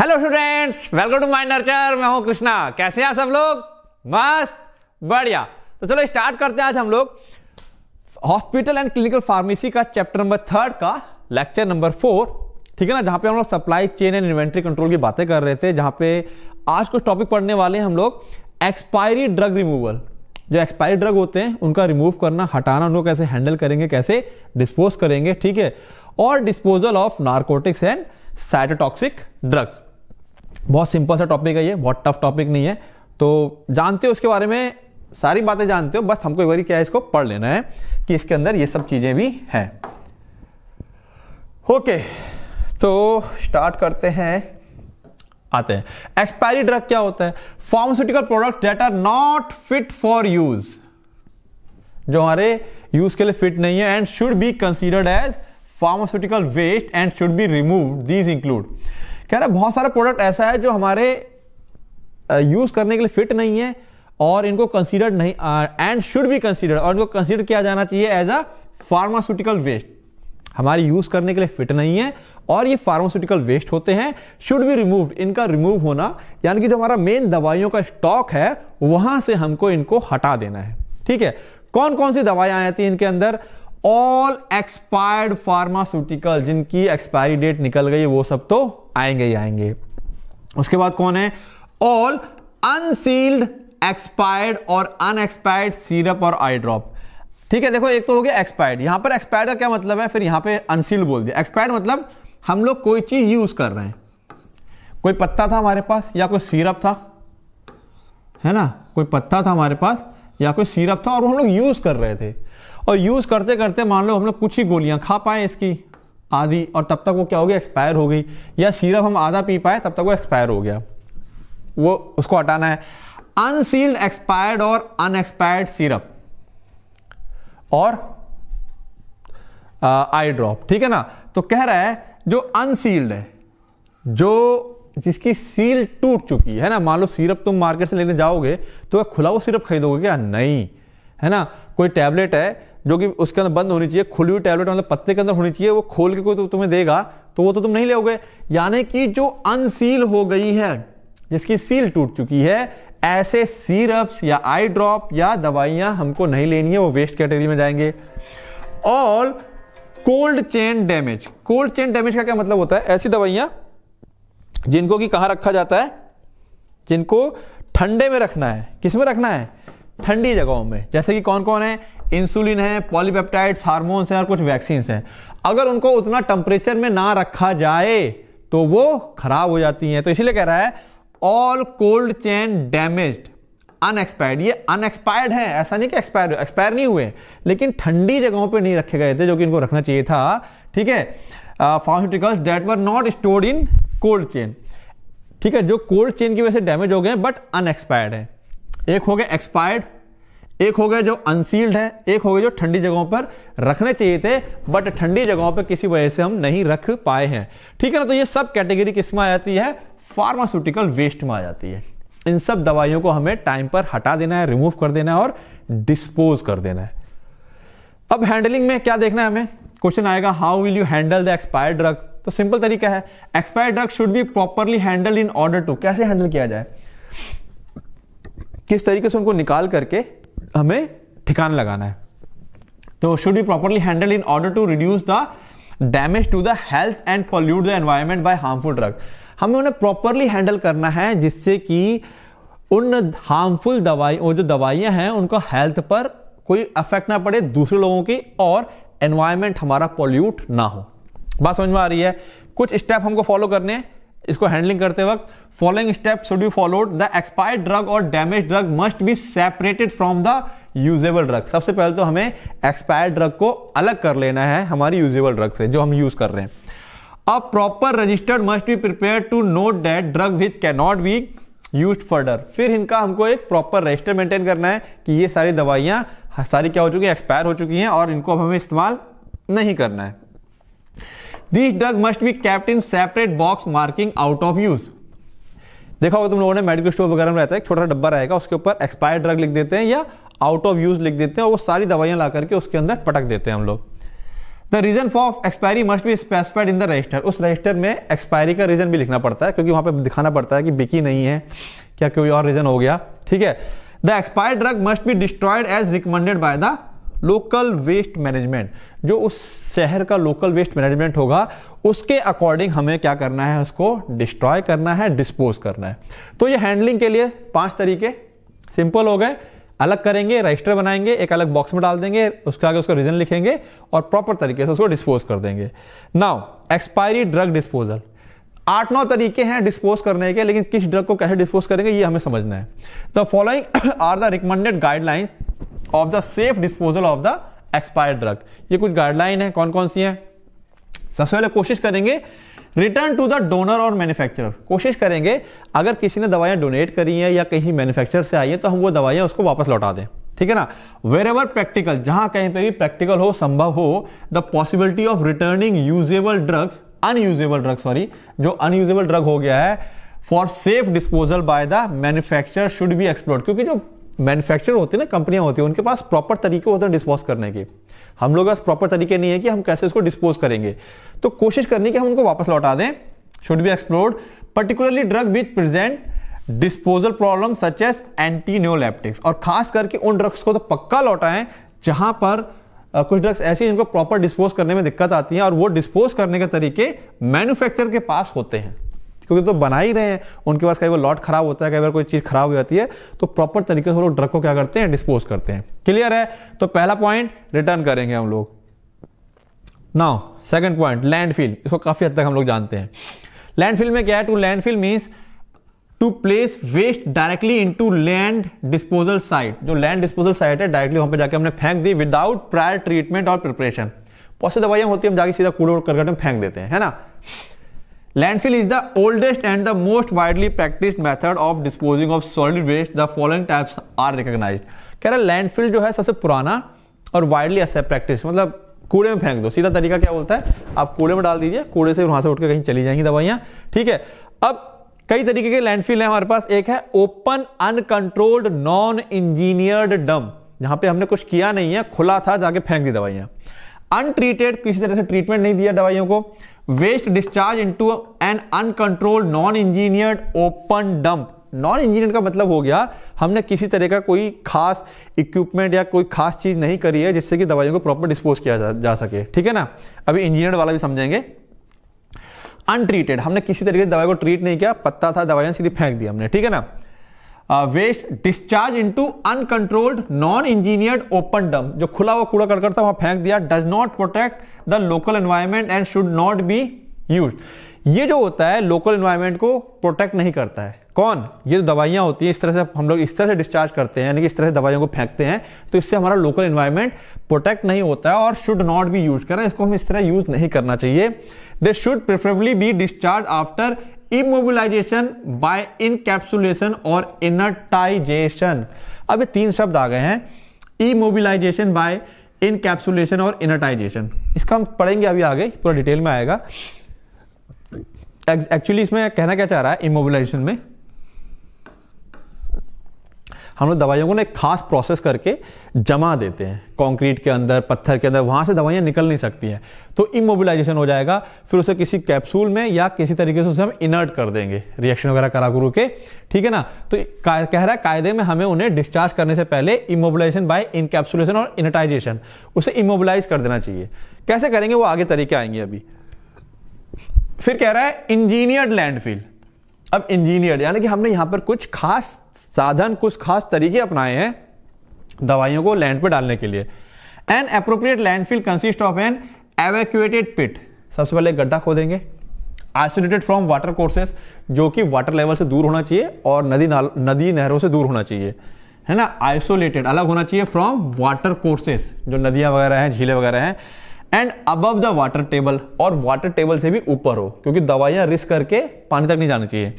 Hello students welcome to my Nurture मैं हूं कृष्णा कैसे हैं सब लोग मस्त बढ़िया तो चलो स्टार्ट करते हैं आज हम लोग हॉस्पिटल एंड क्लिनिकल फार्मेसी का चैप्टर नंबर थर्ड का लेक्चर नंबर फोर ठीक है ना जहां पे हम लोग supply chain and inventory control की बातें कर रहे थे जहां पे आज कुछ टॉपिक पढ़ने वाले हैं हम लोग एक्सपायरी ड्रग रिमूवल जो एक्सपायरी ड्रग होते हैं उनका रिमूव करना हटाना उनको कैसे हैंडल करेंगे कैसे डिस्पोज करेंगे ठीक है और disposal of narcotics and cytotoxic drugs बहुत सिंपल सा टॉपिक है ये बहुत टफ टॉपिक नहीं है तो जानते हो उसके बारे में सारी बातें जानते हो बस हमको एक बार क्या है इसको पढ़ लेना है कि इसके अंदर ये सब चीज़ें भी हैं ओके तो स्टार्ट करते हैं आते हैं एक्सपायरी ड्रग क्या होता है pharmaceutical product that are not fit for use जो हमारे यूज के लिए फिट नहीं है and should be considered as pharmaceutical waste and should be remove these include कह रहा है बहुत सारा प्रोडक्ट ऐसा है जो हमारे यूज करने के लिए फिट नहीं है और इनको कंसीडर नहीं एंड शुड बी कंसीडर और इनको कंसीडर किया जाना चाहिए एज अ फार्मास्यूटिकल वेस्ट हमारे यूज करने के लिए फिट नहीं है और ये फार्मास्यूटिकल वेस्ट होते हैं शुड बी रिमूव इनका रिमूव होना यानी कि जो हमारा मेन दवाइयों का स्टॉक है वहां से हमको इनको हटा देना है ठीक है कौन कौन सी दवाइयां आती हैं इनके अंदर ऑल एक्सपायर्ड फार्मास्यूटिकल जिनकी एक्सपायरी डेट निकल गई वो सब तो आएंगे ही आएंगे उसके बाद कौन है ऑल अनसील्ड एक्सपायर्ड और अनएक्सपायर्ड सीरप और आई ड्रॉप ठीक है देखो एक तो हो गया एक्सपायर्ड यहां पर एक्सपायर्ड का क्या मतलब है फिर यहां पे अनसील्ड बोल दिया एक्सपायर्ड मतलब हम लोग कोई चीज यूज कर रहे हैं कोई पत्ता था हमारे पास या कोई सीरप था है ना कोई पत्ता था हमारे पास या कोई सीरप था और हम लोग यूज कर रहे थे और यूज करते करते मान लो हम लोग कुछ ही गोलियां खा पाए इसकी आधी और तब तक वो क्या हो गया एक्सपायर हो गई या सिरप हम आधा पी पाए तब तक वो एक्सपायर हो गया वो उसको हटाना है अनसील्ड एक्सपायर्ड और अनएक्सपायर्ड सिरप और आई uh, ड्रॉप ठीक है ना तो कह रहा है जो अनसील्ड है जो जिसकी सील टूट चुकी है ना मान लो सिरप तुम मार्केट से लेने जाओगे तो खुला वो सिरप खरीदोगे क्या नहीं है ना कोई टैबलेट है जो कि उसके अंदर बंद होनी चाहिए खुली हुई टैबलेट मतलब पत्ते के अंदर होनी चाहिए वो खोल के कोई तो तुम्हें देगा तो वो तो तुम नहीं लोगे यानी कि जो अनसील हो गई है जिसकी सील टूट चुकी है ऐसे सीरप्स या आई ड्रॉप या दवाइयां हमको नहीं लेनी है वो वेस्ट कैटेगरी में जाएंगे all cold chain damage cold chain damage का क्या मतलब होता है ऐसी दवाइयां जिनको कि कहां रखा जाता है जिनको ठंडे में रखना है किस में रखना है ठंडी जगहों में जैसे कि कौन कौन है इंसुलिन है पॉलीपेप्टाइड्स हार्मोन्स हैं और कुछ वैक्सीन हैं अगर उनको उतना टेम्परेचर में ना रखा जाए तो वो खराब हो जाती हैं तो इसीलिए कह रहा है all cold chain damage unexpired ये अनएक्सपायर्ड है ऐसा नहीं कि एक्सपायर एक्सपायर नहीं हुए लेकिन ठंडी जगहों पे नहीं रखे गए थे जो कि इनको रखना चाहिए था ठीक है pharmaceuticals that were not stored in cold chain ठीक है जो कोल्ड चेन की वजह से डैमेज हो गए बट अनएक्सपायर्ड है एक हो गए एक्सपायर्ड एक हो गए जो अनसील्ड है एक हो गए जो ठंडी जगहों पर रखने चाहिए थे बट ठंडी जगहों पर किसी वजह से हम नहीं रख पाए हैं ठीक है ना तो ये सब कैटेगरी किस में आ जाती है फार्मास्यूटिकल वेस्ट में आ जाती है इन सब दवाइयों को हमें टाइम पर हटा देना है रिमूव कर देना है और डिस्पोज कर देना है अब हैंडलिंग में क्या देखना है हमें क्वेश्चन आएगा how will you handle the expired drug तो सिंपल तरीका है expired drug should be properly handle in order to कैसे हैंडल किया जाए किस तरीके से उनको निकाल करके हमें ठिकान लगाना है तो should be properly handle in order to reduce the damage to the health and pollute the environment by harmful drug हमें उन्हें प्रॉपरली हैंडल करना है जिससे कि उन हार्मफुल दवाई और जो दवाइयां हैं उनको हेल्थ पर कोई अफेक्ट ना पड़े दूसरे लोगों की और एनवायरमेंट हमारा पॉल्यूट ना हो बात समझ में आ रही है कुछ स्टेप हमको फॉलो करने हैं इसको हैंडलिंग करते वक्त following step should be followed the expired drug और damage drug must be separated from the usable drug सबसे पहले तो हमें एक्सपायर्ड ड्रग को अलग कर लेना है हमारी यूजेबल ड्रग से जो हम यूज कर रहे हैं a proper registered must be prepare to note that drug which can not be use further फिर इनका हमको एक प्रॉपर रजिस्टर मेंटेन करना है कि ये सारी दवाइयां सारी क्या हो चुकी है एक्सपायर हो चुकी हैं और इनको अब हमें इस्तेमाल नहीं करना है this drug must be kept in separate box marking out of use देखा होगा तुम लोगों ने मेडिकल स्टोर वगैरह में रहता है एक छोटा डब्बा रहेगा उसके ऊपर एक्सपायर्ड ड्रग लिख देते हैं या आउट ऑफ यूज लिख देते हैं और वो सारी दवाइयां ला करके उसके अंदर पटक देते हैं हम लोग the reason for expiry must be specified in the register उस रजिस्टर में एक्सपायरी का रीजन भी लिखना पड़ता है क्योंकि वहां पर दिखाना पड़ता है कि बिकी नहीं है क्या कोई और रीजन हो गया ठीक है the expire drug must be destroyed as recommended by the local waste management जो उस शहर का लोकल वेस्ट मैनेजमेंट होगा उसके अकॉर्डिंग हमें क्या करना है उसको डिस्ट्रॉय करना है डिस्पोज करना है तो ये हैंडलिंग के लिए पांच तरीके सिंपल हो गए अलग करेंगे रजिस्टर बनाएंगे एक अलग बॉक्स में डाल देंगे उसके आगे उसका रीजन लिखेंगे और प्रॉपर तरीके से उसको डिस्पोज कर देंगे नाउ एक्सपायरी ड्रग डिस्पोजल आठ नौ तरीके हैं डिस्पोज करने के लेकिन किस ड्रग को कैसे डिस्पोज करेंगे ये हमें समझना है the following are the recommended guidelines of the safe disposal of the expired drug ये कुछ गाइडलाइन है कौन कौन सी है सबसे पहले कोशिश करेंगे रिटर्न टू द डोनर और मैन्युफैक्चरर कोशिश करेंगे अगर किसी ने दवाइयां डोनेट करी है या कहीं मैन्युफैक्चर से आई है तो हम वो दवाइयां उसको वापस लौटा दें ठीक है ना वेर एवर प्रैक्टिकल जहां कहीं पे भी प्रैक्टिकल हो संभव हो the possibility of returning usable drugs unusable drug sorry जो अनयूजेबल ड्रग हो गया है for safe disposal by the manufacture should be explored क्योंकि जो मैन्युफैक्चर होते हैं ना कंपनियां होती हैं उनके पास प्रॉपर तरीके होते हैं डिस्पोज करने के हम लोग पास प्रॉपर तरीके नहीं है कि हम कैसे इसको डिस्पोज करेंगे तो कोशिश करनी कि हम उनको वापस लौटा दें should be explored particularly drug with present disposal problem such as anti neuroleptics और खास करके उन ड्रग्स को तो पक्का लौटाएं जहां पर आ, कुछ ड्रग्स ऐसे जिनको प्रॉपर डिस्पोज करने में दिक्कत आती है और वो डिस्पोज करने के तरीके मैन्युफैक्चर के पास होते हैं क्योंकि तो बना ही रहे हैं उनके पास कई बार लॉट खराब होता है कई बार कोई चीज़ खराब हो जाती है तो प्रॉपर तरीके से वो लोग ड्रग को क्या करते हैं डिस्पोज करते हैं क्लियर है तो पहला पॉइंट रिटर्न करेंगे हम लोग नाउ सेकेंड पॉइंट लैंडफिल इसको काफ़ी हद तक हम लोग जानते हैं लैंडफिल में क्या है to landfill means to place waste directly in to land disposal site जो लैंड डिस्पोजल साइट है डायरेक्टली वहां पर जाकर हमने फेंक दी विदाउट प्रायर ट्रीटमेंट और प्रिपरेशन बहुत सी दवाइयाँ होती है हम जाके सीधा कूड़ा कर फेंक देते हैं है ना landfill is the oldest and the most widely practice method of disposing of solid waste the following types are recognize कह रहा है लैंडफिल जो है सबसे पुराना और वाइडली ऐसा प्रैक्टिस मतलब कूड़े में फेंक दो सीधा तरीका क्या बोलता है आप कूड़े में डाल दीजिए कूड़े से वहां से उठकर कहीं चली जाएंगी दवाइयां ठीक है अब कई तरीके के लैंडफिल है हमारे पास एक है ओपन अनकंट्रोल्ड नॉन इंजीनियर्ड डम जहां पे हमने कुछ किया नहीं है खुला था जाके फेंक दी दवाइयां अनट्रीटेड किसी तरह से ट्रीटमेंट नहीं दिया दवाइयों को waste discharge into an uncontrolled non engineered open dump non engineer का मतलब हो गया हमने किसी तरह का कोई खास इक्विपमेंट या कोई खास चीज़ नहीं करी है जिससे कि दवाइयों को प्रॉपर डिस्पोज किया जा, जा सके ठीक है ना अभी इंजीनियर वाला भी समझेंगे अनट्रीटेड हमने किसी तरीके से दवाई को ट्रीट नहीं किया पत्ता था दवाइयां सीधी फेंक दी हमने ठीक है ना waste discharge into uncontrolled non engineered open dump जो खुला हुआ कूड़ा करकट था वहां फेंक दिया does not protect the local environment and should not be use ये जो होता है लोकल एनवायरमेंट को प्रोटेक्ट नहीं करता है कौन ये जो दवाइयां होती हैं इस तरह से हम लोग इस तरह से डिस्चार्ज करते हैं यानी कि इस तरह से दवाइयों को फेंकते हैं तो इससे हमारा लोकल एनवायरमेंट प्रोटेक्ट नहीं होता है और शुड नॉट बी यूज करें इसको हम इस तरह यूज नहीं करना चाहिए they should preferably be discharge after immobilization by encapsulation और इनटाइजेशन अब ये तीन शब्द आ गए हैं इमोबिलाइजेशन बाय इनकैप्सुलेशन और इनटाइजेशन इसका हम पढ़ेंगे अभी आगे पूरा डिटेल में आएगा एक्चुअली इसमें कहना क्या चाह रहा है इमोबिलाइजेशन में हम लोग दवाइयों को ना एक खास प्रोसेस करके जमा देते हैं कंक्रीट के अंदर पत्थर के अंदर वहां से दवाइयां निकल नहीं सकती हैं तो इमोबिलाइजेशन हो जाएगा फिर उसे किसी कैप्सूल में या किसी तरीके से उसे हम इनर्ट कर देंगे रिएक्शन वगैरह करा करू के ठीक है ना तो कह रहा है कायदे में हमें उन्हें डिस्चार्ज करने से पहले इमोबिलाइजेशन बाय इनकैप्सुलेशन और इनटाइजेशन उसे इमोबिलाइज कर देना चाहिए कैसे करेंगे वो आगे तरीके आएंगे अभी फिर कह रहा है इंजीनियर्ड लैंडफिल अब इंजीनियर यानी कि हमने यहां पर कुछ खास साधन कुछ खास तरीके अपनाए हैं दवाइयों को लैंड पर डालने के लिए an appropriate landfill consist of an evacuated pit सबसे पहले गड्ढा खोदेंगे आइसोलेटेड फ्रॉम वाटर कोर्सेस जो कि वाटर लेवल से दूर होना चाहिए और नदी नदी नहरों से दूर होना चाहिए है ना आइसोलेटेड अलग होना चाहिए फ्रॉम वाटर कोर्सेस जो नदियां वगैरह हैं झीलें वगैरह हैं and above the water table और वाटर टेबल से भी ऊपर हो क्योंकि दवाइयां रिस्क करके पानी तक नहीं जाना चाहिए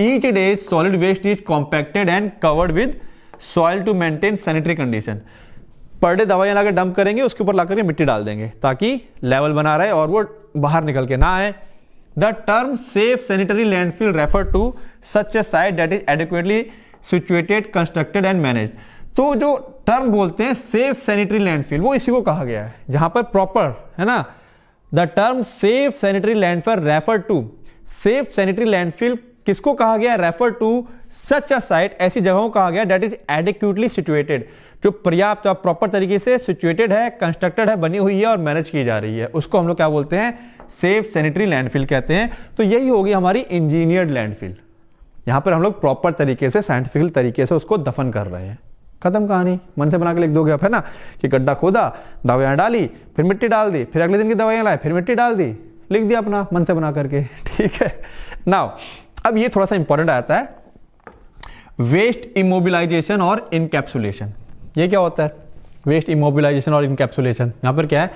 each day solid waste is compacted and covered with soil to maintain sanitary condition per day दवाइयां लाकर डंप करेंगे उसके ऊपर लाकर मिट्टी डाल देंगे ताकि लेवल बना रहे और वो बाहर निकल के ना आए the term safe sanitary landfill refer to such a site that is adequately situated constructed and manage तो जो टर्म बोलते हैं सेफ सैनिटरी लैंडफिल वो इसी को कहा गया है जहां पर प्रॉपर है ना the term safe sanitary landfill refer to safe sanitary landfill किसको कहा गया refer to such a site ऐसी जगहों कहा गया डेट इज एडिक्यूटली सिचुएटेड जो पर्याप्त और प्रॉपर तरीके से सिचुएटेड है कंस्ट्रक्टेड है बनी हुई है और मैनेज की जा रही है उसको हम लोग क्या बोलते हैं सेफ सैनिटरी लैंडफिल कहते हैं तो यही होगी हमारी इंजीनियर्ड लैंडफिल यहां पर हम लोग प्रॉपर तरीके से साइंटिफिकल तरीके से उसको दफन कर रहे हैं खत्म कहानी मन से बना के लिख दो गया है ना कि गड्ढा खोदा दवाइयाँ डाली फिर मिट्टी डाल दी फिर अगले दिन की दवाइयाँ लाए फिर मिट्टी डाल दी लिख दिया अपना मन से बना करके ठीक है नाउ अब ये थोड़ा सा इंपॉर्टेंट आता है वेस्ट इमोबिलाइजेशन और इनकैप्सुलेशन ये क्या होता है वेस्ट इमोबिलाइजेशन और इनकैप्सुलेशन यहाँ पर क्या है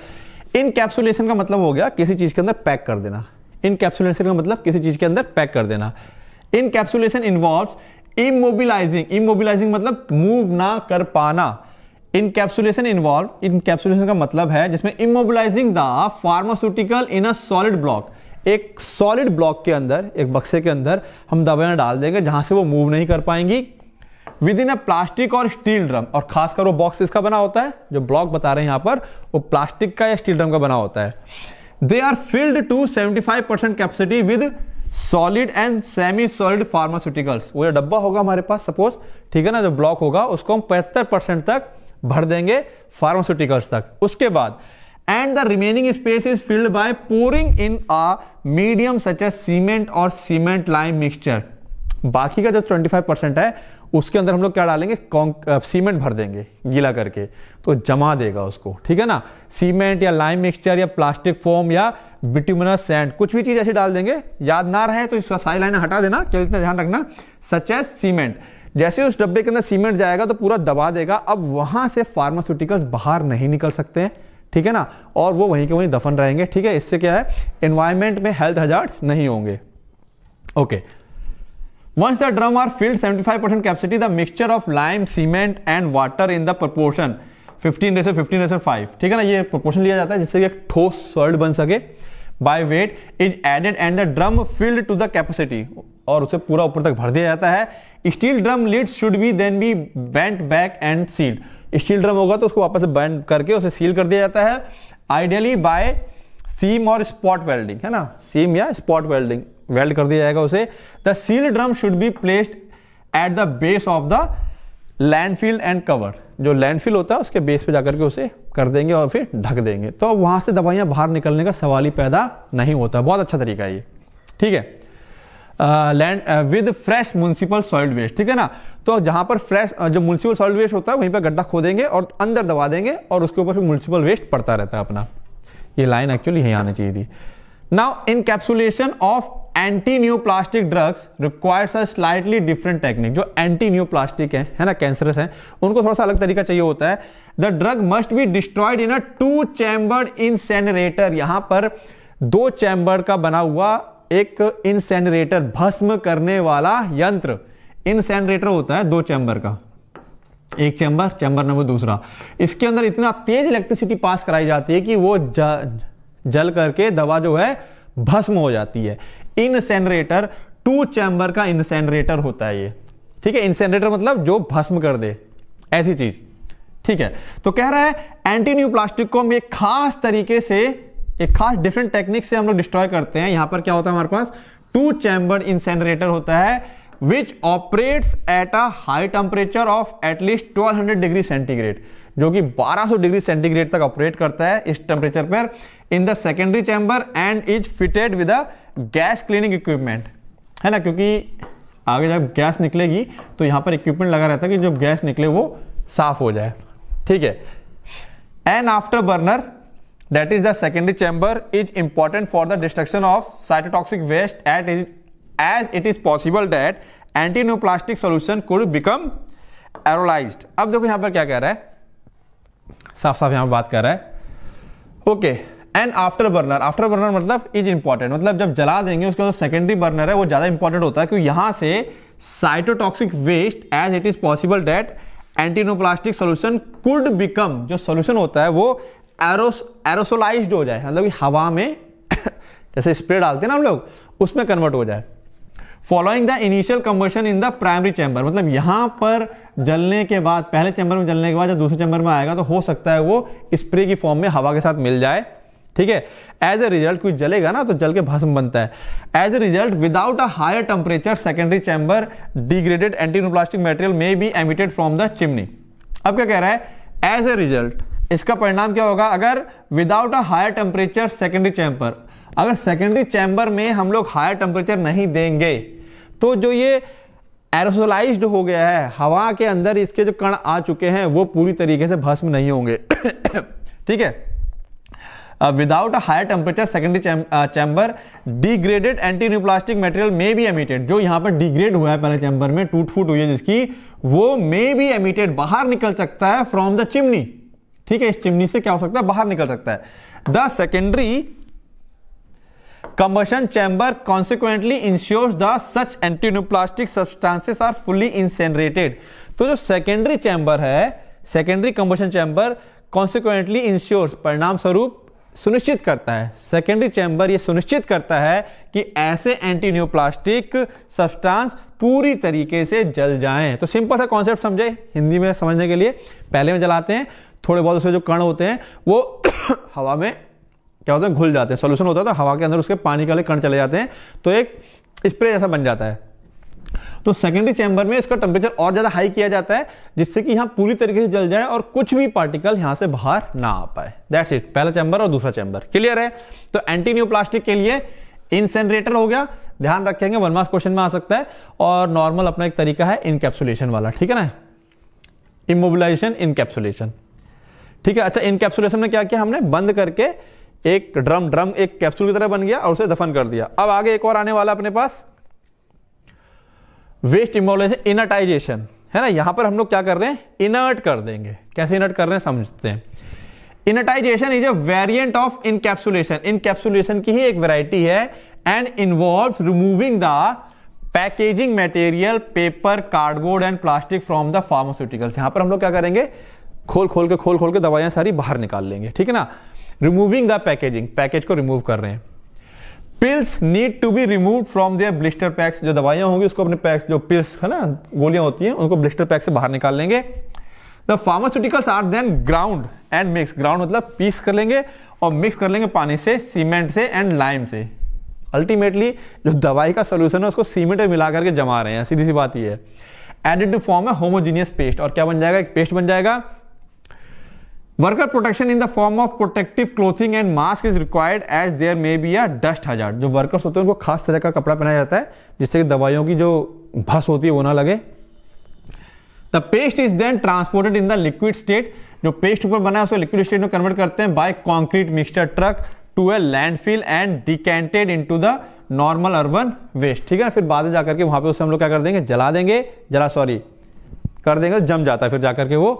इनकैप्सुलेशन का मतलब हो गया किसी चीज़ के अंदर पैक कर देना इनकैप्सुलेशन का मतलब किसी चीज़ के अंदर पैक कर देना इनकैप्सुलेशन इन्वॉल्व्स इमोबिलाइजिंग इमोबिलाइजिंग मतलब मूव ना कर पाना इनकैप्सुलेशन इन्वॉल्व इनकैप्सुलेशन का मतलब है जिसमें immobilizing the pharmaceutical in a solid block एक सॉलिड ब्लॉक के अंदर एक बक्से के अंदर हम दवाइयां डाल देंगे जहां से वो मूव नहीं कर पाएंगी विद इन अ प्लास्टिक और स्टील ड्रम और खासकर वो बॉक्स इसका बना होता है जो ब्लॉक बता रहे हैं यहां पर वो प्लास्टिक का या स्टील ड्रम का बना होता है they are filled to 75 percent capacity with solid and semi solid pharmaceuticals वो जो डब्बा होगा हमारे पास सपोज ठीक है ना जो ब्लॉक होगा उसको हम पचहत्तर परसेंट तक भर देंगे फार्मास्यूटिकल्स तक उसके बाद and the remaining space is filled by pouring in a medium such as cement और सीमेंट लाइम मिक्सचर बाकी का जो 25 परसेंट है उसके अंदर हम लोग क्या डालेंगे सीमेंट भर देंगे गीला करके तो जमा देगा उसको ठीक है ना सीमेंट या लाइम मिक्सचर या प्लास्टिक फोम या बिटुमिनस सैंड कुछ भी चीज ऐसी डाल देंगे याद ना रहे तो इसका सारी लाइन हटा देना केवल इतना ध्यान रखना सच एज सीमेंट जैसे उस डब्बे के अंदर सीमेंट जाएगा तो पूरा दबा देगा अब वहां से फार्मास्यूटिकल्स बाहर नहीं निकल सकते हैं ठीक है ना और वो वहीं के वहीं दफन रहेंगे ठीक है इससे क्या है एनवायरमेंट में हेल्थ हजार्ड्स नहीं होंगे okay once the drum are filled 75 percent capacity the mixture of lime cement and water in the proportion 15 रेसर 15 रेसर 5 ठीक है ना ये प्रोपोर्शन लिया जाता है जिससे एक ठोस सॉल्ट बन सके by weight is added and the drum filled to the capacity और उसे पूरा ऊपर तक भर दिया जाता है steel drum lids should be then be bent back and sealed steel drum होगा तो उसको वापस से बैंड करके उसे सील कर दिया जाता है आइडियली बाय सीम और स्पॉट वेल्डिंग है ना सीम या स्पॉट वेल्डिंग वेल्ड कर दिया जाएगा उसे the seal drum should be placed at the base of the landfill and cover जो लैंडफिल होता है उसके बेस पे जाकर के उसे कर देंगे और फिर ढक देंगे तो वहां से दवाइयां बाहर निकलने का सवाल ही पैदा नहीं होता बहुत अच्छा तरीका है ये ठीक है land with fresh municipal solid waste ठीक है ना तो जहां पर फ्रेश जो म्यूनसिपल सॉलिड वेस्ट होता है वहीं पर गड्ढा खोदेंगे और अंदर दबा देंगे और उसके ऊपर फिर म्यूनसिपल वेस्ट पड़ता रहता है अपना ये लाइन एक्चुअली यही आनी चाहिए थी Now, encapsulation of antineoplastic drugs requires a slightly different technique जो एंटी न्यू प्लास्टिक है है ना कैंसरस है उनको थोड़ा सा अलग तरीका चाहिए होता है the drug must be destroyed in a two chambered incinerator यहां पर दो चैम्बर का बना हुआ एक इनसेनरेटर भस्म करने वाला यंत्र इनसेनरेटर होता है दो चैम्बर का एक चैम्बर चैम्बर नंबर दूसरा इसके अंदर इतना तेज इलेक्ट्रिसिटी पास कराई जाती है कि वो जा, जल करके दवा जो है भस्म हो जाती है इनसेनरेटर टू चैम्बर का इनसेनरेटर होता है ये ठीक है इनसेनरेटर मतलब जो भस्म कर दे ऐसी चीज ठीक है तो कह रहा है एंटी न्यू प्लास्टिक को हम एक खास तरीके से एक खास डिफरेंट टेक्निक से हम लोग डिस्ट्रॉय करते हैं यहां पर क्या होता है हमारे पास टू चैम्बर इंसेनरेटर होता है which operates at a high temperature of at least 1200 degree centigrade जो कि 1200 डिग्री सेंटीग्रेड तक ऑपरेट करता है इस टेम्परेचर पर in the secondary chamber and is fitted with a gas cleaning equipment है ना क्योंकि आगे जब गैस निकलेगी तो यहां पर इक्विपमेंट लगा रहता है कि जो गैस निकले वो साफ हो जाए ठीक है and after burner that is the secondary chamber is important for the destruction of cytotoxic waste at is as it is possible that anti plastic solution could become aerosolize अब देखो यहां पर क्या कह रहा है साफ साफ यहां पर बात कर रहा है okay okay. And after burner after burner मतलब इज इंपॉर्टेंट मतलब जब जला देंगे उसके जो सेकेंडरी बर्नर है वो ज़्यादा इंपॉर्टेंट होता है क्योंकि यहां से cytotoxic waste as it is possible that antineoplastic solution could become जो सोल्यूशन होता है वो एरोसोलाइज हो जाए मतलब हवा में जैसे स्प्रे डालते हैं ना हम लोग उसमें कन्वर्ट हो जाए following the initial combustion in the primary chamber मतलब यहां पर जलने के बाद पहले चैम्बर में जलने के बाद जब दूसरे चैम्बर में आएगा तो हो सकता है वो स्प्रे की फॉर्म में हवा के साथ मिल जाए ठीक है एज ए रिजल्ट कुछ जलेगा ना तो जल के भस्म बनता है as a result without a higher temperature secondary chamber degraded antineoplastic material may be emitted from the chimney अब क्या कह रहा है एज ए रिजल्ट इसका परिणाम क्या होगा अगर without a higher temperature secondary chamber अगर सेकेंडरी चैम्बर में हम लोग हायर टेम्परेचर नहीं देंगे तो जो ये एरोसोलाइज हो गया है हवा के अंदर इसके जो कण आ चुके हैं वो पूरी तरीके से भस्म नहीं होंगे ठीक है without a higher temperature secondary chamber degraded antineoplastic material may be emitted जो यहां पर डिग्रेड हुआ है पहले चैम्बर में टूट फूट हुई है जिसकी वो मे बी एमिटेड बाहर निकल सकता है फ्रॉम द चिमनी ठीक है इस चिमनी से क्या हो सकता है बाहर निकल सकता है the secondary combustion chamber consequently ensures the such antineoplastic substances are fully incinerated तो जो सेकेंडरी चैम्बर है secondary combustion chamber consequently ensures परिणाम स्वरूप सुनिश्चित करता है सेकेंडरी चैम्बर ये सुनिश्चित करता है कि ऐसे एंटी न्यूप्लास्टिक सब्सटेंस पूरी तरीके से जल जाएं तो सिंपल सा कॉन्सेप्ट समझे हिंदी में समझने के लिए पहले में जलाते हैं थोड़े बहुत उसके जो कण होते हैं वो हवा में क्या होता है घुल जाते हैं सोल्यूशन होता है तो हवा के अंदर उसके पानी के वाले कण चले जाते हैं तो एक स्प्रे जैसा बन जाता है तो सेकेंडरी चैम्बर में इसका टेम्परेचर और ज़्यादा हाई किया जाता है जिससे कि यहां पूरी तरीके से जल जाए और कुछ भी पार्टिकल यहां से बाहर ना आ पाए दैट्स इट पहला चैम्बर और दूसरा चैम्बर क्लियर है तो एंटी न्यू प्लास्टिक के लिए इंसेंड्रेटर हो गया ध्यान रखेंगे वन मार्क्स क्वेश्चन में आ सकता है और नॉर्मल अपना एक तरीका है इनकेप्सुलेशन वाला ठीक है ना इमोबिलाइजेशन इनकेप्सुलेशन ठीक है अच्छा इनकेप्सुलेशन में क्या किया हमने बंद करके एक ड्रम ड्रम एक कैप्सूल की तरह बन गया और उसे दफन कर दिया अब आगे एक और आने वाला अपने पास वेस्ट इमोलेशन इनर्टाइजेशन है ना यहां पर हम लोग क्या कर रहे हैं इनर्ट कर देंगे कैसे इनर्ट कर रहे हैं समझते हैं inertization is a variant of encapsulation encapsulation की ही एक वैरायटी है and involve removing the packaging material paper cardboard and plastic from the pharmaceuticals यहां पर हम लोग क्या करेंगे खोल खोल के खोल खोल के दवाइयां सारी बाहर निकाल लेंगे ठीक है ना रिमूविंग द पैकेजिंग पैकेज को रिमूव कर रहे हैं pills need to be remove from their blister packs जो दवाइयां होंगी उसको अपने पैक्स जो पिल्स है ना गोलियां होती हैं उनको ब्लिस्टर पैक से बाहर निकाल लेंगे the pharmaceuticals are then ground and mix ground मतलब पीस कर लेंगे और मिक्स कर लेंगे पानी से सीमेंट से एंड लाइम से अल्टीमेटली जो दवाई का सोल्यूशन है उसको सीमेंट में मिला करके जमा रहे हैं सीधी सी बात यह है एडिड टू फॉर्म है होमोजीनियस पेस्ट और क्या बन जाएगा एक पेस्ट बन जाएगा worker protection in the form of protective clothing and mask is required as there may be a dust hazard जो वर्कर्स होते हैं उनको खास तरह का कपड़ा पहनाया जाता है जिससे कि दवाइयों की जो भस होती है वो ना लगे the paste is then transported in the liquid state जो पेस्ट ऊपर बना है उसको लिक्विड स्टेट में कन्वर्ट करते हैं by concrete mixture truck to a landfill and decanted into the normal urban waste ठीक है फिर बाद में जाकर के वहां पे उसे हम लोग क्या कर देंगे जला देंगे जला सॉरी कर देंगे जम जाता है फिर जाकर के वो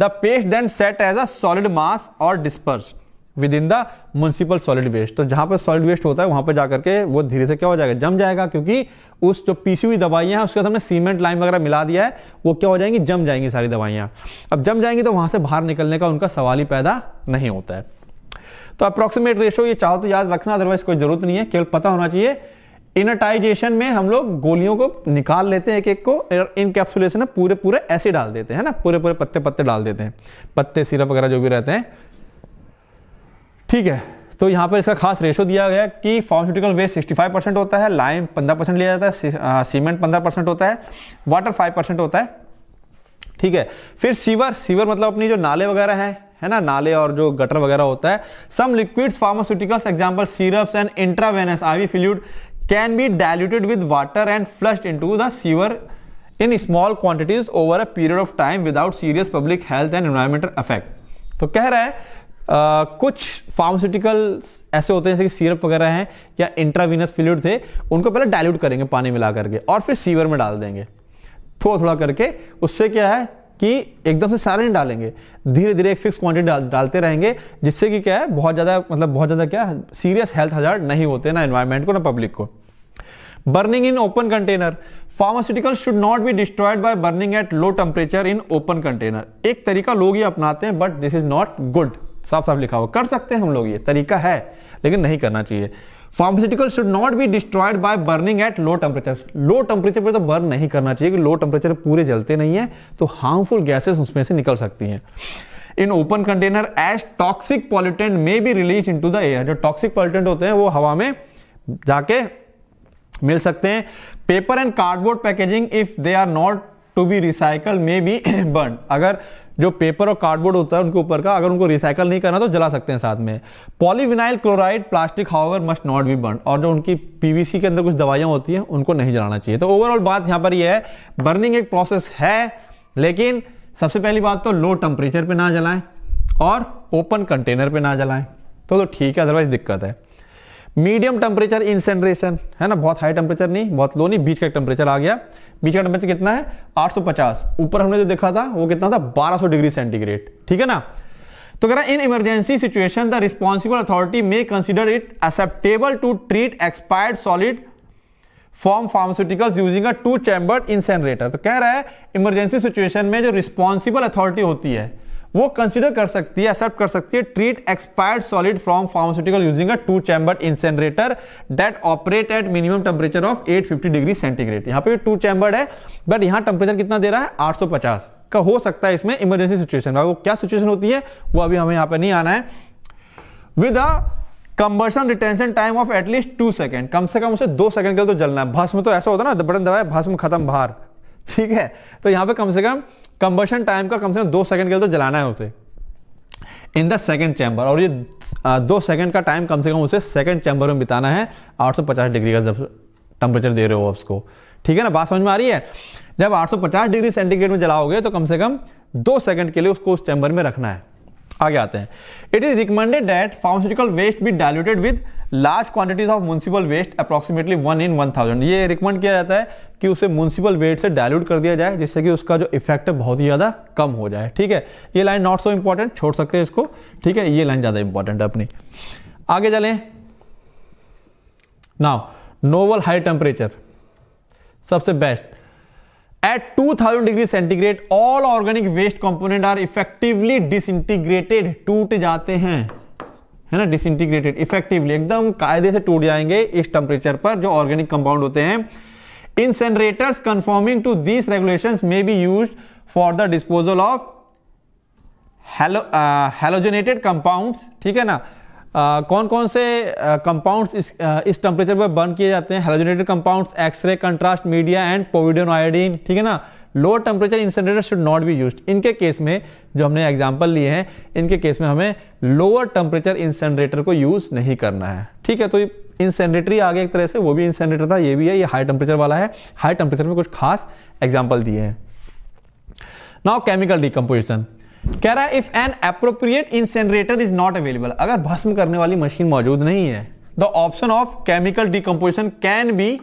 the paste then set as a solid mass और disperse within the municipal solid waste तो जहां पर सॉलिड वेस्ट होता है वहां पर जाकर के वो धीरे से क्या हो जाएगा जम जाएगा क्योंकि उस जो पीसी हुई दवाइयां हैं उसके साथ हमने सीमेंट लाइम वगैरह मिला दिया है वो क्या हो जाएंगी जम जाएंगी सारी दवाइयां अब जम जाएंगी तो वहां से बाहर निकलने का उनका सवाल ही पैदा नहीं होता है तो अप्रोक्सीमेट रेशो ये चाहो तो याद रखना अदरवाइज कोई जरूरत नहीं है केवल पता होना चाहिए इनटाइजेशन में हम लोग गोलियों को निकाल लेते हैं एक एक को और कैप्सुलेशन में पूरे पूरे ऐसे डाल देते हैं ना पूरे पूरे पत्ते पत्ते डाल देते हैं पत्ते सिरप वगैरह जो भी रहते हैं ठीक है तो यहाँ पर इसका खास रेशो दिया गया कि फार्मास्यूटिकल वेस्ट सिक्सटी परसेंट होता है लाइम पंद्रह परसेंट लिया जाता है सीमेंट पंद्रह परसेंट होता है वाटर फाइव परसेंट होता है ठीक है फिर सीवर सीवर मतलब अपनी जो नाले वगैरह है है ना नाले और जो गटर वगैरह होता है some liquids pharmaceuticals example syrups and intravenous IV fluid can be diluted with water and flush into the sewer in small quantities over a period of time without serious public health and environmental effect तो कह रहा है Uh, कुछ pharmaceutical ऐसे होते हैं जैसे कि सीरप वगैरह हैं या इंट्रावीनस फ्लूड थे उनको पहले डाइल्यूट करेंगे पानी मिला करके और फिर सीवर में डाल देंगे थोड़ा थोड़ा करके उससे क्या है कि एकदम से सारे नहीं डालेंगे धीरे धीरे एक फिक्स क्वांटिटी डाल, डालते रहेंगे जिससे कि क्या है बहुत ज़्यादा मतलब बहुत ज़्यादा क्या सीरियस हेल्थ हजार नहीं होते ना एनवायरमेंट को ना पब्लिक को burning in open container pharmaceutical should not be destroyed by burning at low temperature in open container एक तरीका लोग ये अपनाते हैं but this is not good साफ साफ लिखा हुआ कर सकते हैं हम लोग ये तरीका है लेकिन नहीं करना चाहिए pharmaceutical should not be destroyed by burning at low temperature low temperature पर तो बर्न नहीं करना चाहिए कि लो टेम्परेचर पूरे जलते नहीं है तो हार्मफुल गैसेस उसमें से निकल सकती हैं in open container as toxic pollutant may be release into the air जो टॉक्सिक पॉलिटेंट होते हैं वो हवा में जाके मिल सकते हैं paper and cardboard packaging if they are not to be recycle may be burn अगर जो पेपर और कार्डबोर्ड होता है उनके ऊपर का अगर उनको रिसाइकल नहीं करना तो जला सकते हैं साथ में polyvinyl chloride plastic however must not be burn और जो उनकी पीवीसी के अंदर कुछ दवाइयां होती हैं उनको नहीं जलाना चाहिए तो ओवरऑल बात यहां पर यह है बर्निंग एक प्रोसेस है लेकिन सबसे पहली बात तो लो टेम्परेचर पर ना जलाएं और ओपन कंटेनर पर ना जलाएं तो, तो ठीक तो है अदरवाइज दिक्कत है मीडियम टेम्परेचर इंसेंड्रेशन है ना बहुत हाई टेम्परेचर नहीं बहुत लो नहीं बीच का टेम्परेचर आ गया बीच का टेम्परेचर कितना है 850 ऊपर हमने जो देखा था वो कितना था 1200 डिग्री सेंटीग्रेड ठीक है ना तो कह रहा in emergency situation the responsible authority may consider it acceptable to treat expired solid form pharmaceuticals using a two chambered incinerator तो कह रहा है इमरजेंसी सिचुएशन में जो रिस्पॉन्सिबल अथॉरिटी होती है वो कंसिडर कर सकती है एक्सेप्ट कर सकती है treat expired solid from pharmaceutical using a two chamber incinerator that operate at minimum temperature of 850 degree centigrade यहाँ पे टू चैम्बर है बट यहाँ टेम्परेचर कितना दे रहा है 850 का हो सकता है इसमें इमरजेंसी सिचुएशन वो क्या सिचुएशन होती है वो अभी हमें यहाँ पे नहीं आना है with a combustion retention time of at least two second कम से कम उसे दो सेकंड के लिए तो जलना है भस्म तो ऐसा होता है ना बटन दबाए भस्म खत्म बाहर ठीक है तो यहाँ पे कम से कम कंबर्शन टाइम का कम से कम दो सेकंड के लिए तो जलाना है उसे इन द सेकेंड चैम्बर और ये दो सेकेंड का टाइम कम से कम उसे सेकेंड चैम्बर में बिताना है 850 डिग्री का जब टेम्परेचर दे रहे हो उसको ठीक है ना बात समझ में आ रही है जब 850 डिग्री सेंटीग्रेड में जलाओगे तो कम से कम दो सेकंड के लिए उसको उस चैम्बर में रखना है आगे आते हैं it is recommended that pharmaceutical waste be diluted with large quantities of municipal waste approximately one in one thousand ये रिकमेंड किया जाता है कि उसे म्यूनसिपल वेस्ट से डायल्यूट कर दिया जाए जिससे कि उसका जो इफेक्ट है बहुत ही ज़्यादा कम हो जाए ठीक है ये लाइन नॉट सो इंपॉर्टेंट छोड़ सकते हैं इसको ठीक है ये लाइन ज़्यादा इंपॉर्टेंट है अपनी आगे चले नाउ नोवल हाई टेम्परेचर सबसे best to 2000 degree centigrade all organic waste component are effectively disintegrated टूट जाते हैं है ना डिसइंटीग्रेटेड इफेक्टिवली एकदम कायदे से टूट जाएंगे इस टेम्परेचर पर जो ऑर्गेनिक कंपाउंड होते हैं incinerators conforming to this regulation may be use for the disposal of halogenated compound ठीक है ना आ, कौन कौन से कंपाउंड्स इस इस टेम्परेचर पर बर्न किए जाते हैं halogenated compounds X ray contrast media and povidone iodine ठीक है ना low temperature incinerator should not be use इनके केस में जो हमने एग्जाम्पल लिए हैं इनके केस में हमें लोअर टेम्परेचर इंसेंडेटर को यूज़ नहीं करना है ठीक है तो इंसेंडेटरी आगे एक तरह से वो भी इंसेंडेटर था ये भी है ये हाई टेम्परेचर वाला है हाई टेम्परेचर में कुछ खास एग्जाम्पल दिए हैं नाउ केमिकल डिकम्पोजिशन कह रहा है if an appropriate incinerator is not available अगर भस्म करने वाली मशीन मौजूद नहीं है the option of chemical decomposition can be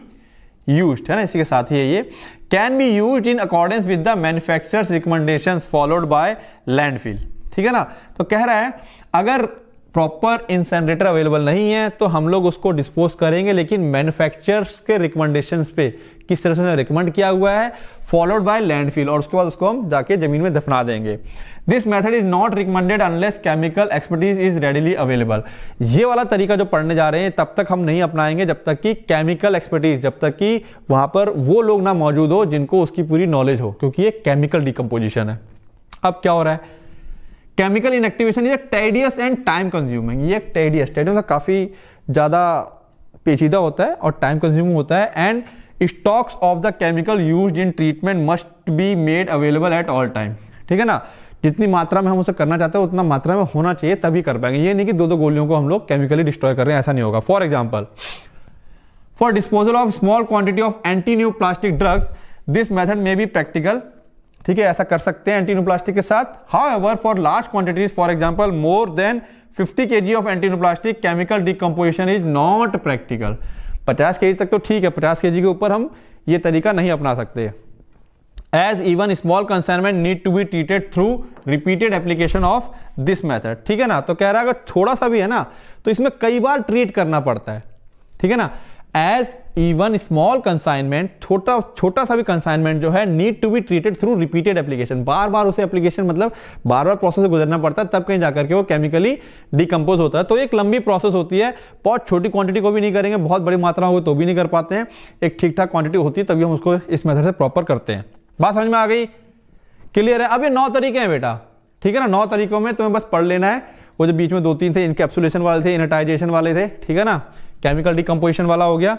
use है ना इसी के साथ ही है ये can be use in accordance with the manufacturer's recommendation followed by landfill ठीक है ना तो कह रहा है अगर प्रॉपर इंसेनरेटर अवेलेबल नहीं है तो हम लोग उसको डिस्पोज करेंगे लेकिन मैन्युफैक्चरर्स के रिकमेंडेशन पे किस तरह से उन्हें रिकमेंड किया हुआ है फॉलोड बाय लैंडफिल और उसके बाद उसको हम जाके जमीन में दफना देंगे this method is not recommended unless chemical expertise is readily available ये वाला तरीका जो पढ़ने जा रहे हैं तब तक हम नहीं अपनाएंगे जब तक कि केमिकल एक्सपर्टीज जब तक कि वहां पर वो लोग ना मौजूद हो जिनको उसकी पूरी नॉलेज हो क्योंकि ये केमिकल डिकम्पोजिशन है अब क्या हो रहा है केमिकल इनएक्टिवेशन ये टेडियस एंड टाइम कंज्यूमिंग ये टेडियस टेडियस काफ़ी ज़्यादा पेचीदा होता है और टाइम कंज्यूमिंग होता है and stocks of the chemical use in treatment must be made available at all time ठीक है ना जितनी मात्रा में हम उसे करना चाहते हैं उतना मात्रा में होना चाहिए तभी कर पाएंगे ये नहीं कि दो दो गोलियों को हम लोग केमिकली डिस्ट्रॉय कर रहे हैं ऐसा नहीं होगा for example for disposal of small quantity of antineoplastic drugs this method may be practical ठीक है ऐसा कर सकते हैं एंटीनोप्लास्टिक के साथ however for large quantities for example more than 50 के of antineoplastic chemical decomposition is not practical 50 के तक तो ठीक है 50 के के ऊपर हम ये तरीका नहीं अपना सकते as even small consignment need to be treated through repeated application of this method ठीक है ना तो कह रहा है अगर थोड़ा सा भी है ना तो इसमें कई बार ट्रीट करना पड़ता है ठीक है ना एज इवन स्मॉल कंसाइनमेंट छोटा छोटा सा भी कंसाइनमेंट जो है need to be treated through repeated application बार बार उसे एप्लीकेशन मतलब बार बार प्रोसेस से गुजरना पड़ता है तब कहीं जाकर के वो केमिकली डिकम्पोज होता है तो एक लंबी प्रोसेस होती है बहुत छोटी क्वांटिटी को भी नहीं करेंगे बहुत बड़ी मात्रा होगी तो भी नहीं कर पाते हैं एक ठीक ठाक क्वांटिटी होती है तभी हम उसको इस मेथड से प्रॉपर करते हैं बात समझ में आ गई क्लियर है अब ये नौ तरीके हैं बेटा ठीक है ना नौ तरीकों में तुम्हें बस पढ़ लेना है वो जो बीच में दो तीन थे इनके एप्सुलेशन वाले थे इनटाइजेशन वाले थे ठीक है ना केमिकल डिकम्पोजिशन वाला हो गया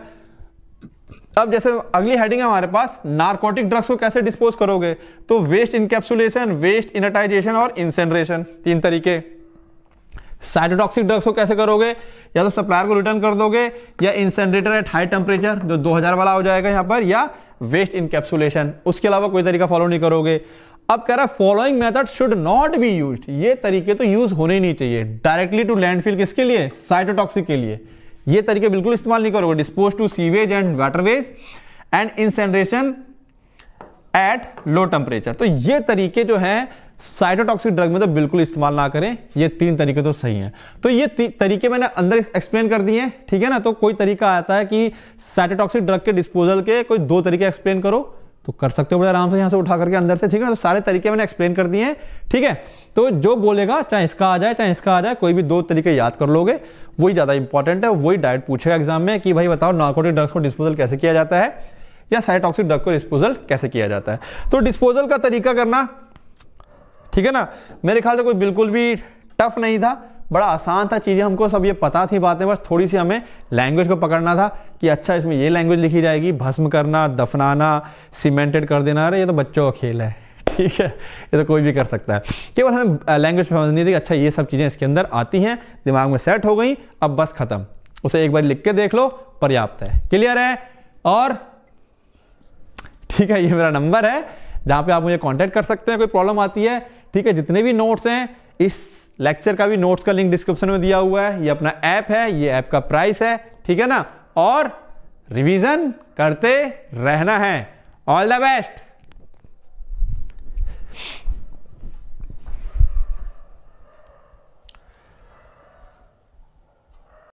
अब जैसे अगली हेडिंग है हमारे पास नार्कोटिक ड्रग्स को कैसे डिस्पोज करोगे तो वेस्ट इनकेप्सुलेशन वेस्ट इनटाइजेशन और इंसेंड्रेशन तीन तरीके साइटोटॉक्सिक ड्रग्स को कैसे करोगे या तो सप्लायर को रिटर्न कर दोगे या इंसेंड्रेटर एट हाई टेम्परेचर जो 2000 वाला हो जाएगा यहां पर या वेस्ट इनकेप्सुलेशन उसके अलावा कोई तरीका फॉलो नहीं करोगे अब कह रहा है following method should not be use ये तरीके तो यूज होने नहीं चाहिए डायरेक्टली टू लैंडफिल किसके लिए साइटोटॉक्सिक के लिए ये तरीके बिल्कुल इस्तेमाल नहीं करोगे dispose to sewage and waterways and incineration at low temperature तो ये तरीके जो है साइटोटॉक्सिक ड्रग में तो बिल्कुल इस्तेमाल ना करें ये तीन तरीके तो सही हैं तो ये तरीके मैंने अंदर एक्सप्लेन कर दिए हैं ठीक है ना तो कोई तरीका आता है कि साइटोटॉक्सिक ड्रग के डिस्पोजल के कोई दो तरीके एक्सप्लेन करो तो कर सकते हो बड़े आराम से यहाँ से उठा करके अंदर से ठीक है तो सारे तरीके मैंने एक्सप्लेन कर दिए हैं ठीक है तो जो बोलेगा चाहे इसका आ जाए चाहे इसका आ जाए कोई भी दो तरीके याद कर लोगे वही ज़्यादा इंपॉर्टेंट है वही डायरेक्ट पूछेगा एग्जाम में कि भाई बताओ नार्कोटिक ड्रग्स को डिस्पोजल कैसे किया जाता है या साइटॉक्सिक ड्रग को डिस्पोजल कैसे किया जाता है तो डिस्पोजल का तरीका करना ठीक है ना मेरे ख्याल से कोई बिल्कुल भी टफ नहीं था बड़ा आसान था चीज़ें हमको सब ये पता थी बातें बस थोड़ी सी हमें लैंग्वेज को पकड़ना था कि अच्छा इसमें ये लैंग्वेज लिखी जाएगी भस्म करना दफनाना सीमेंटेड कर देना अरे ये तो बच्चों का खेल है ठीक है ये तो कोई भी कर सकता है केवल हमें लैंग्वेज नहीं थी कि अच्छा ये सब चीज़ें इसके अंदर आती हैं दिमाग में सेट हो गई अब बस ख़त्म उसे एक बार लिख के देख लो पर्याप्त है क्लियर है और ठीक है ये मेरा नंबर है जहाँ पे आप मुझे कांटेक्ट कर सकते हैं कोई प्रॉब्लम आती है ठीक है जितने भी नोट्स हैं इस लेक्चर का भी नोट्स का लिंक डिस्क्रिप्शन में दिया हुआ है ये अपना ऐप है ये ऐप का प्राइस है ठीक है ना और रिवीजन करते रहना है ऑल द बेस्ट